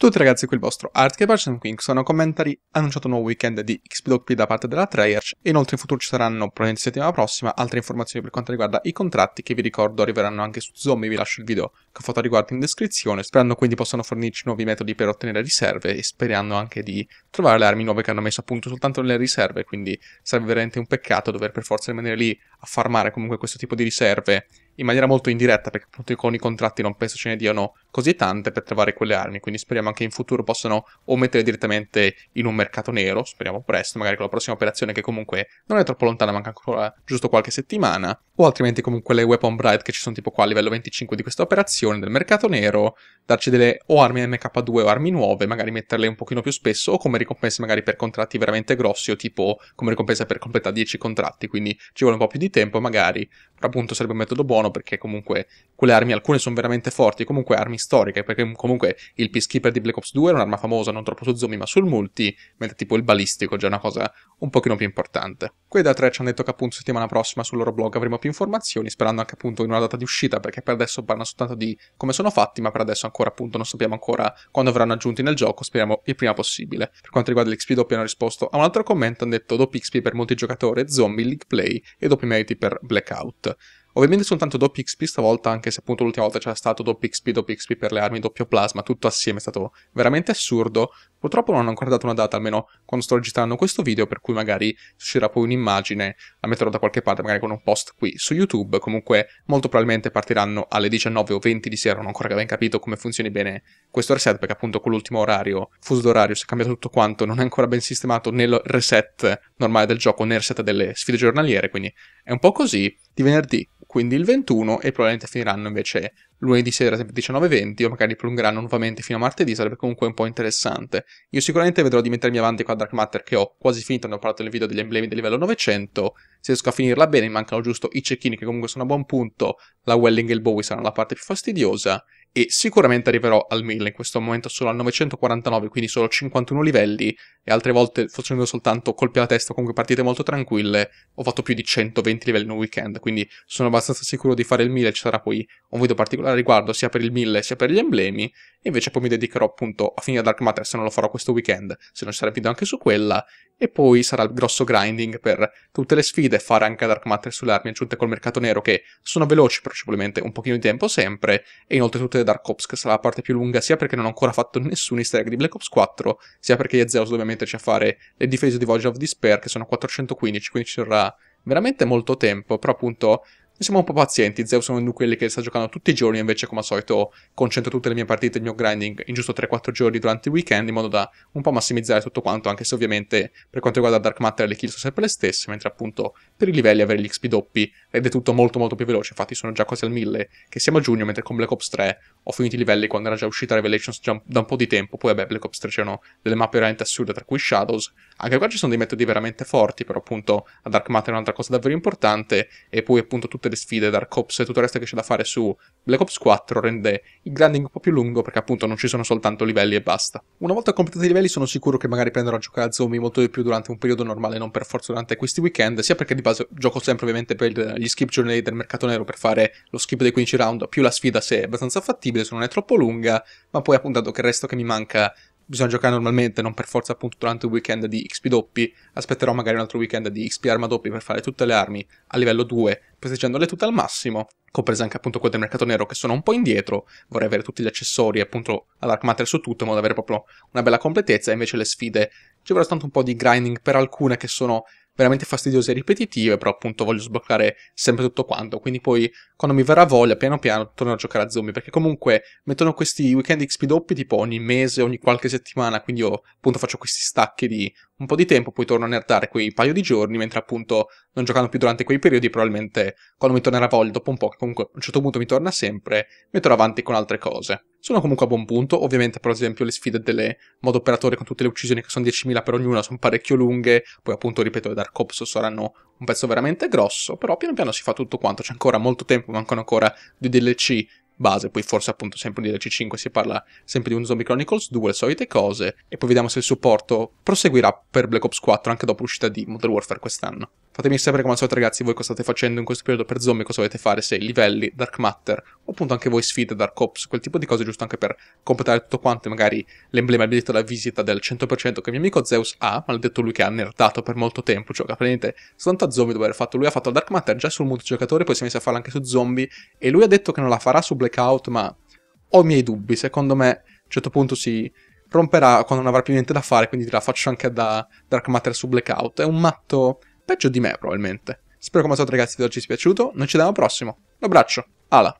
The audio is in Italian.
a tutti ragazzi, qui il vostro Artkebar, sono qui in questo commentari, annunciato un nuovo weekend di xp p da parte della Treyarch e inoltre in futuro ci saranno, probabilmente settimana prossima, altre informazioni per quanto riguarda i contratti che vi ricordo arriveranno anche su Zombie, vi lascio il video qualche foto a riguardo in descrizione, sperando quindi possano fornirci nuovi metodi per ottenere riserve e sperando anche di trovare le armi nuove che hanno messo appunto soltanto nelle riserve, quindi sarebbe veramente un peccato dover per forza rimanere lì a farmare comunque questo tipo di riserve in maniera molto indiretta, perché appunto con i contratti non penso ce ne diano così tante per trovare quelle armi, quindi speriamo anche in futuro possano o mettere direttamente in un mercato nero, speriamo presto, magari con la prossima operazione che comunque non è troppo lontana, manca ancora giusto qualche settimana, o altrimenti comunque le weapon bright che ci sono tipo qua a livello 25 di questa operazione, informazioni del mercato nero, darci delle o armi MK2 o armi nuove, magari metterle un pochino più spesso, o come ricompensa magari per contratti veramente grossi, o tipo come ricompensa per completare 10 contratti, quindi ci vuole un po' più di tempo magari, però appunto sarebbe un metodo buono perché comunque quelle armi, alcune sono veramente forti, comunque armi storiche, perché comunque il Peacekeeper di Black Ops 2 è un'arma famosa non troppo su zombie ma sul multi, mentre tipo il balistico è già una cosa un pochino più importante. Quei da 3 ci hanno detto che appunto settimana prossima sul loro blog avremo più informazioni, sperando anche appunto in una data di uscita, perché per adesso parlano soltanto di come sono fatti, ma per adesso ancora appunto non sappiamo ancora quando verranno aggiunti nel gioco, speriamo il prima possibile. Per quanto riguarda l'XP hanno risposto a un altro commento, hanno detto doppio XP per multigiocatore, Zombie, League Play e doppi meriti per Blackout. Ovviamente soltanto doppio XP stavolta, anche se appunto l'ultima volta c'era stato doppio XP, doppio XP per le armi, doppio plasma, tutto assieme è stato veramente assurdo. Purtroppo non ho ancora dato una data, almeno quando sto registrando questo video, per cui magari uscirà poi un'immagine, la metterò da qualche parte, magari con un post qui su YouTube. Comunque molto probabilmente partiranno alle 19 o 20 di sera, non ho ancora ben capito come funzioni bene questo reset, perché appunto con l'ultimo orario, fuso d'orario, si è cambiato tutto quanto, non è ancora ben sistemato nel reset normale del gioco, nel reset delle sfide giornaliere, quindi è un po' così di venerdì, quindi il 21, e probabilmente finiranno invece lunedì sera, sempre 19.20, o magari prolungheranno nuovamente fino a martedì, sarebbe comunque un po' interessante. Io sicuramente vedrò di mettermi avanti qua Dark Matter, che ho quasi finito, ne ho parlato nel video degli emblemi del livello 900, se riesco a finirla bene, mancano giusto i cecchini, che comunque sono a buon punto, la Welling e il Bowie saranno la parte più fastidiosa, e sicuramente arriverò al 1000, in questo momento solo al 949, quindi solo 51 livelli e altre volte facendo soltanto colpi alla testa, comunque partite molto tranquille, ho fatto più di 120 livelli in un weekend, quindi sono abbastanza sicuro di fare il 1000, ci sarà poi un video particolare riguardo sia per il 1000 sia per gli emblemi, e invece poi mi dedicherò appunto a finire Dark Matter se non lo farò questo weekend, se non ci sarà video anche su quella, e poi sarà il grosso grinding per tutte le sfide, fare anche Dark Matter sulle armi aggiunte col mercato nero che sono veloci però ci vuole un pochino di tempo sempre e inoltre tutte le Dark Ops che sarà la parte più lunga sia perché non ho ancora fatto nessun easter egg di Black Ops 4 sia perché Zeus doveva metterci a fare le difese di Voyage of Despair che sono 415 quindi ci sarà veramente molto tempo però appunto mi sembra un po' pazienti. Zeus è uno di quelli che sta giocando tutti i giorni, invece, come al solito, concentro tutte le mie partite e il mio grinding in giusto 3-4 giorni durante il weekend, in modo da un po' massimizzare tutto quanto, anche se ovviamente per quanto riguarda Dark Matter le kill sono sempre le stesse, mentre appunto per i livelli avere gli XP doppi rende tutto molto molto più veloce. Infatti sono già quasi al 1000 che siamo a giugno, mentre con Black Ops 3 ho finito i livelli quando era già uscita Revelations già da un po' di tempo. Poi vabbè, Black Ops 3 c'erano delle mappe veramente assurde, tra cui Shadows, anche qua ci sono dei metodi veramente forti, però appunto a Dark Matter è un'altra cosa davvero importante e poi appunto tutte le sfide Dark Ops e tutto il resto che c'è da fare su Black Ops 4 rende il grinding un po' più lungo perché appunto non ci sono soltanto livelli e basta. Una volta completati i livelli sono sicuro che magari prenderò a giocare a zombie molto di più durante un periodo normale, non per forza durante questi weekend, sia perché di base gioco sempre ovviamente per gli skip journey del mercato nero per fare lo skip dei 15 round, più la sfida se è abbastanza fattibile, se non è troppo lunga, ma poi appunto dato che il resto che mi manca bisogna giocare normalmente, non per forza appunto durante il weekend di XP doppi, aspetterò magari un altro weekend di XP arma doppi per fare tutte le armi a livello 2, posteggiandole tutte al massimo, comprese anche appunto quelle del mercato nero che sono un po' indietro, vorrei avere tutti gli accessori appunto all'Arc Matter su tutto in modo da avere proprio una bella completezza, e invece le sfide ci vorrà tanto un po' di grinding per alcune che sono veramente fastidiose e ripetitive, però appunto voglio sbloccare sempre tutto quanto, quindi poi quando mi verrà voglia piano piano torno a giocare a zombie, perché comunque mettono questi weekend XP doppi tipo ogni mese, ogni qualche settimana, quindi io appunto faccio questi stacchi di un po' di tempo, poi torno a nerdare quei paio di giorni, mentre appunto non giocando più durante quei periodi, probabilmente quando mi tornerà voglia dopo un po', che comunque a un certo punto mi torna sempre, metterò avanti con altre cose. Sono comunque a buon punto, ovviamente per esempio le sfide delle modo operatore con tutte le uccisioni che sono 10.000 per ognuna sono parecchio lunghe, poi appunto ripeto le Dark Ops saranno un pezzo veramente grosso, però piano piano si fa tutto quanto, c'è ancora molto tempo, mancano ancora due DLC base, poi forse appunto sempre di LC5 si parla sempre di un Zombie Chronicles 2, le solite cose, e poi vediamo se il supporto proseguirà per Black Ops 4 anche dopo l'uscita di Modern Warfare quest'anno. Fatemi sapere come al solito ragazzi voi cosa state facendo in questo periodo per zombie, cosa volete fare, se livelli, dark matter, o appunto anche voi sfide, dark ops, quel tipo di cose giusto anche per completare tutto quanto e magari l'emblema biglietto da visita del 100% che mio amico Zeus ha, maledetto lui che ha nerdato per molto tempo, gioca cioè, praticamente a zombie dove aver fatto, lui ha fatto dark matter già sul multigiocatore, poi si è messo a farla anche su zombie e lui ha detto che non la farà su blackout ma ho i miei dubbi, secondo me a un certo punto si romperà quando non avrà più niente da fare, quindi la faccio anche da Dark Matter su Blackout. È un matto peggio di me probabilmente. Spero come al solito ragazzi vi sia piaciuto, noi ci vediamo al prossimo. Un abbraccio, ala!